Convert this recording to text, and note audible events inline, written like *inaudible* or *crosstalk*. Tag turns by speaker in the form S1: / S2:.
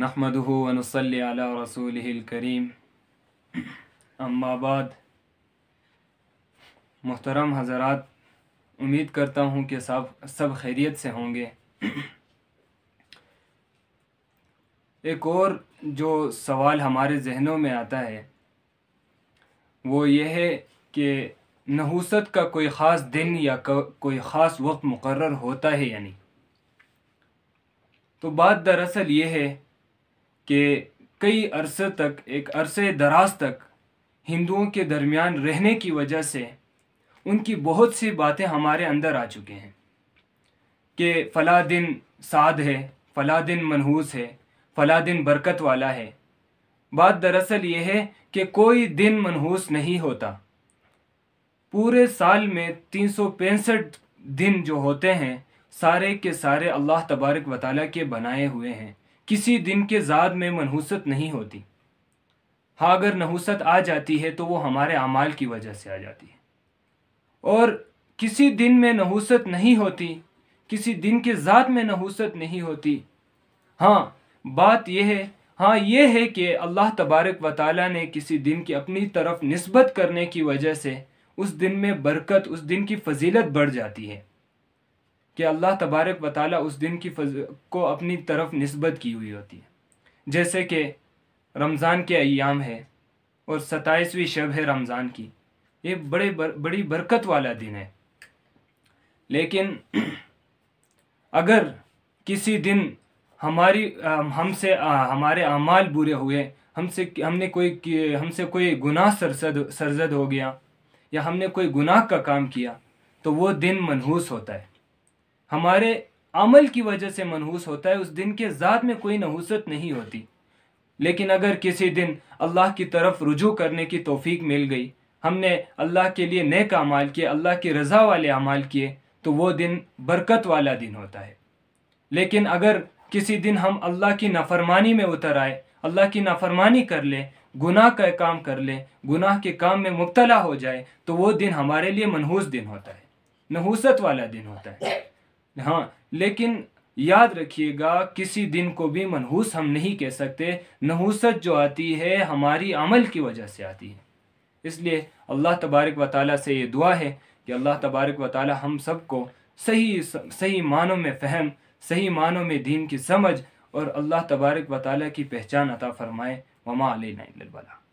S1: नहमदहू वनसल रसूल करीम अम्माबाद मोहतरम हजरात उम्मीद करता हूँ कि सब सब खैरियत से होंगे एक और जो सवाल हमारे जहनों में आता है वो ये है कि नहूसत का कोई ख़ास दिन या कोई ख़ास वक्त मुकर होता है यानी तो बात दरअसल ये है कि कई अरसे तक एक अरसे दराज तक हिंदुओं के दरमियान रहने की वजह से उनकी बहुत सी बातें हमारे अंदर आ चुके हैं कि फ़ला दिन साध है फ़ला दिन मनहूस है फ़ला दिन बरकत वाला है बात दरअसल यह है कि कोई दिन मनहूस नहीं होता पूरे साल में तीन सौ पैंसठ दिन जो होते हैं सारे के सारे अल्लाह तबारक वताल के बनाए हुए हैं किसी दिन के ज़ाद में मनहूसत नहीं होती हाँ अगर नहूसत आ जाती है तो वो हमारे अमाल की वजह से आ जाती है और किसी दिन में नहूसत नहीं होती किसी दिन के ज़ात में नहूसत नहीं होती हाँ बात यह है हाँ ये है कि अल्लाह तबारक व ताली ने किसी दिन की अपनी तरफ नस्बत करने की वजह से उस दिन में बरकत उस दिन की फजीलत बढ़ जाती है कि अल्लाह तबारक वाली उस दिन की फज को अपनी तरफ नस्बत की हुई होती है जैसे कि रमज़ान के अयाम है और सताईसवीं शब है रमज़ान की ये बड़े बर, बड़ी बरकत वाला दिन है लेकिन *clears throat* अगर किसी दिन हमारी हमसे हमारे अमाल बुरे हुए हमसे हमने कोई हमसे कोई गुनाह सरसद सरजद हो गया या हमने कोई गुनाह का काम किया तो वो दिन मनहूस होता है हमारे अमल की वजह से मनहूस होता है उस दिन के ज़ात में कोई नहूसत नहीं होती लेकिन अगर किसी दिन अल्लाह की तरफ रुजू करने की तोफ़ी मिल गई हमने अल्लाह के लिए नेक अमाल किए अल्लाह की रज़ा वाले अमाल किए तो वो दिन बरकत वाला दिन होता है लेकिन अगर किसी दिन हम अल्लाह की नाफरमानी में उतर आए अल्लाह की नाफरमानी कर ले गुनाह का काम कर ले गुनाह के काम में मुबतला हो जाए तो वो दिन हमारे लिए मनहूस दिन होता है नहूसत वाला दिन होता है हाँ लेकिन याद रखिएगा किसी दिन को भी मनहूस हम नहीं कह सकते नहूसत जो आती है हमारी अमल की वजह से आती है इसलिए अल्लाह तबारक व ताली से ये दुआ है कि अल्लाह तबारक व ताल हम सबको सही सही मानों में फहम सही मानों में दीन की समझ और अल्लाह तबारक व की पहचान अता फ़रमाए वमा अलबला